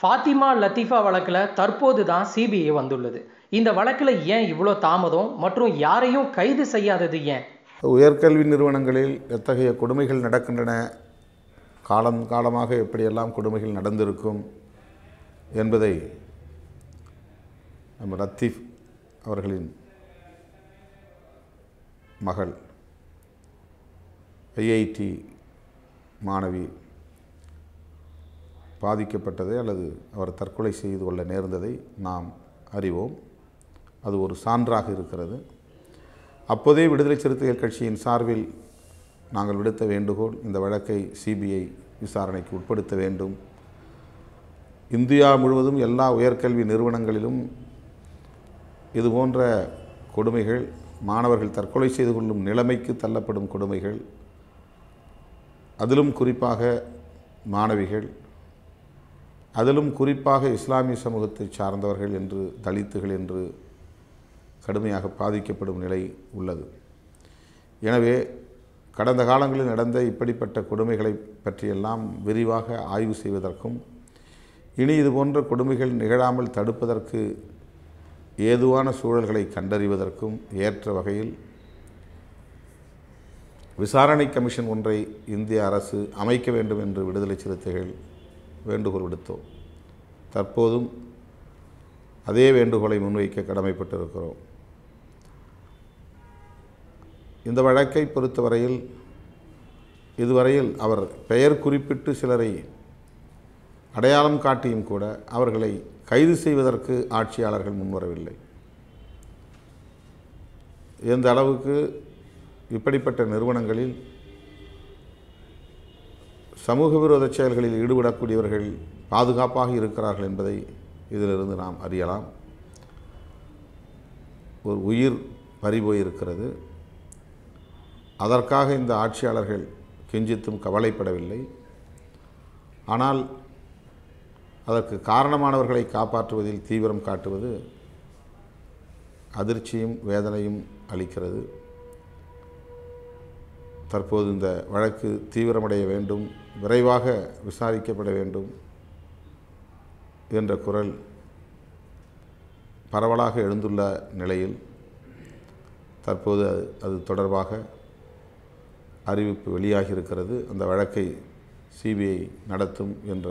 ஃபாத்திமா லத்தீஃபா வழக்கில் தற்போது தான் சிபிஐ வந்துள்ளது இந்த வழக்கில் ஏன் இவ்வளோ தாமதம் மற்றும் யாரையும் கைது செய்யாதது ஏன் உயர்கல்வி நிறுவனங்களில் எத்தகைய கொடுமைகள் நடக்கின்றன காலம் காலமாக எப்படியெல்லாம் கொடுமைகள் நடந்திருக்கும் என்பதை நம்ம லத்தீஃப் அவர்களின் மகள் ஐஐடி மாணவி பாதிக்கப்பட்டதை அல்லது அவர் தற்கொலை செய்து கொள்ள நேர்ந்ததை நாம் அறிவோம் அது ஒரு சான்றாக இருக்கிறது அப்போதே விடுதலை சிறுத்தைகள் கட்சியின் சார்பில் நாங்கள் விடுத்த வேண்டுகோள் இந்த வழக்கை சிபிஐ விசாரணைக்கு உட்படுத்த வேண்டும் இந்தியா முழுவதும் எல்லா உயர்கல்வி நிறுவனங்களிலும் இதுபோன்ற கொடுமைகள் மாணவர்கள் தற்கொலை செய்து கொள்ளும் நிலைமைக்கு தள்ளப்படும் கொடுமைகள் அதிலும் குறிப்பாக மாணவிகள் அதிலும் குறிப்பாக இஸ்லாமிய சமூகத்தை சார்ந்தவர்கள் என்று தலித்துகள் என்று கடுமையாக பாதிக்கப்படும் நிலை உள்ளது எனவே கடந்த காலங்களில் நடந்த இப்படிப்பட்ட கொடுமைகளை பற்றியெல்லாம் விரிவாக ஆய்வு செய்வதற்கும் இனி இதுபோன்ற கொடுமைகள் நிகழாமல் தடுப்பதற்கு ஏதுவான சூழல்களை கண்டறிவதற்கும் ஏற்ற வகையில் விசாரணை கமிஷன் ஒன்றை இந்திய அரசு அமைக்க வேண்டும் என்று விடுதலை சிறுத்தைகள் வேண்டுகோள் விடுத்தோம் தற்போதும் அதே வேண்டுகோளை முன்வைக்க கடமைப்பட்டிருக்கிறோம் இந்த வழக்கை பொறுத்தவரையில் இதுவரையில் அவர் பெயர் குறிப்பிட்டு சிலரை அடையாளம் காட்டியும் கூட அவர்களை கைது செய்வதற்கு ஆட்சியாளர்கள் முன்வரவில்லை எந்த அளவுக்கு இப்படிப்பட்ட நிறுவனங்களில் சமூக விரோத செயல்களில் ஈடுபடக்கூடியவர்கள் பாதுகாப்பாக இருக்கிறார்கள் என்பதை இதிலிருந்து நாம் அறியலாம் ஒரு உயிர் பறிபோயிருக்கிறது அதற்காக இந்த ஆட்சியாளர்கள் கெஞ்சித்தும் கவலைப்படவில்லை ஆனால் அதற்கு காரணமானவர்களை காப்பாற்றுவதில் தீவிரம் காட்டுவது அதிர்ச்சியும் வேதனையும் அளிக்கிறது தற்போது இந்த வழக்கு தீவிரமடைய வேண்டும் விரைவாக விசாரிக்கப்பட வேண்டும் என்ற குரல் பரவலாக எழுந்துள்ள நிலையில் தற்போது அது தொடர்பாக அறிவிப்பு வெளியாகியிருக்கிறது அந்த வழக்கை சிபிஐ நடத்தும் என்ற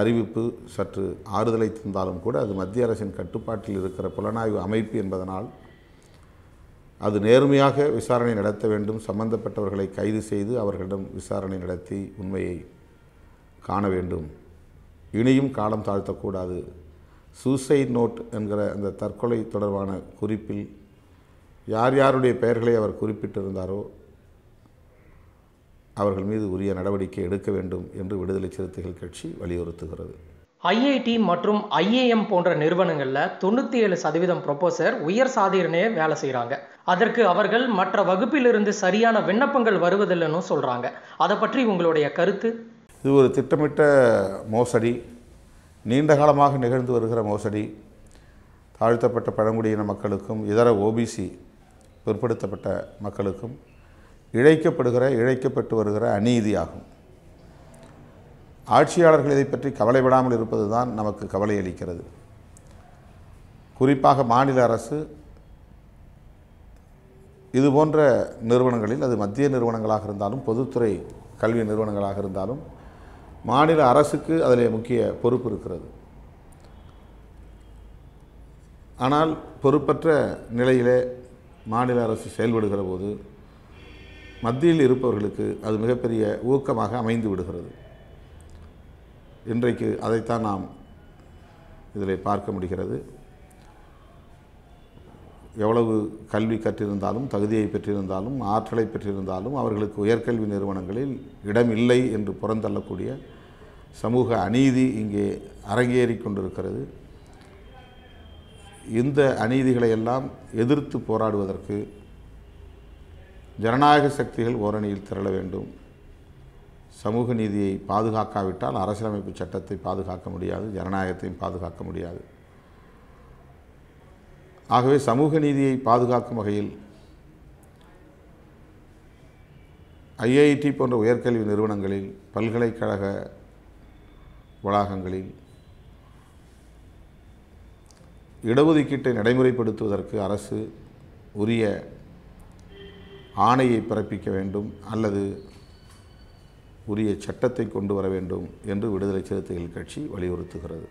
அறிவிப்பு சற்று ஆறுதலை தந்தாலும் கூட அது மத்திய அரசின் கட்டுப்பாட்டில் இருக்கிற புலனாய்வு அமைப்பு என்பதனால் அது நேர்மையாக விசாரணை நடத்த வேண்டும் சம்பந்தப்பட்டவர்களை கைது செய்து அவர்களிடம் விசாரணை நடத்தி உண்மையை காண வேண்டும் இனியும் காலம் தாழ்த்தக்கூடாது சூசைட் நோட் என்கிற அந்த தற்கொலை தொடர்பான குறிப்பில் யார் யாருடைய பெயர்களை அவர் குறிப்பிட்டிருந்தாரோ அவர்கள் மீது உரிய நடவடிக்கை எடுக்க வேண்டும் என்று விடுதலை சிறுத்தைகள் கட்சி வலியுறுத்துகிறது ஐஐடி மற்றும் ஐஏஎம் போன்ற நிறுவனங்களில் தொண்ணூற்றி ஏழு சதவீதம் ப்ரொபோசர் உயர் சாதியினே வேலை செய்கிறாங்க அதற்கு அவர்கள் மற்ற வகுப்பிலிருந்து சரியான விண்ணப்பங்கள் வருவதில்லைன்னு சொல்கிறாங்க அதை பற்றி உங்களுடைய கருத்து இது ஒரு திட்டமிட்ட மோசடி நீண்ட காலமாக நிகழ்ந்து வருகிற மோசடி தாழ்த்தப்பட்ட பழங்குடியின மக்களுக்கும் இதர ஓபிசி பிற்படுத்தப்பட்ட மக்களுக்கும் இழைக்கப்படுகிற இழைக்கப்பட்டு வருகிற அநீதியாகும் ஆட்சியாளர்கள் இதை பற்றி கவலைப்படாமல் இருப்பது தான் நமக்கு கவலை அளிக்கிறது குறிப்பாக மாநில அரசு இது போன்ற நிறுவனங்களில் அது மத்திய நிறுவனங்களாக இருந்தாலும் பொதுத்துறை கல்வி நிறுவனங்களாக இருந்தாலும் மாநில அரசுக்கு அதில் முக்கிய பொறுப்பு இருக்கிறது ஆனால் பொறுப்பற்ற நிலையிலே மாநில அரசு செயல்படுகிற போது மத்தியில் இருப்பவர்களுக்கு அது மிகப்பெரிய ஊக்கமாக அமைந்து விடுகிறது இன்றைக்கு அதைத்தான் நாம் இதில் பார்க்க முடிகிறது எவ்வளவு கல்வி கற்றிருந்தாலும் தகுதியை பெற்றிருந்தாலும் ஆற்றலை பெற்றிருந்தாலும் அவர்களுக்கு உயர்கல்வி நிறுவனங்களில் இடம் இல்லை என்று புறந்தள்ளக்கூடிய சமூக அநீதி இங்கே அரங்கேறி கொண்டிருக்கிறது இந்த அநீதிகளை எல்லாம் எதிர்த்து போராடுவதற்கு ஜனநாயக சக்திகள் ஓரணியில் திரள வேண்டும் சமூக நீதியை பாதுகாக்காவிட்டால் அரசியலமைப்பு சட்டத்தை பாதுகாக்க முடியாது ஜனநாயகத்தையும் பாதுகாக்க முடியாது ஆகவே சமூக நீதியை பாதுகாக்கும் வகையில் ஐஐடி போன்ற உயர்கல்வி நிறுவனங்களில் பல்கலைக்கழக வளாகங்களில் இடஒதுக்கீட்டை நடைமுறைப்படுத்துவதற்கு அரசு உரிய ஆணையை பிறப்பிக்க வேண்டும் அல்லது உரிய சட்டத்தை கொண்டு வர வேண்டும் என்று விடுதலை சிறுத்தைகள் கட்சி வலியுறுத்துகிறது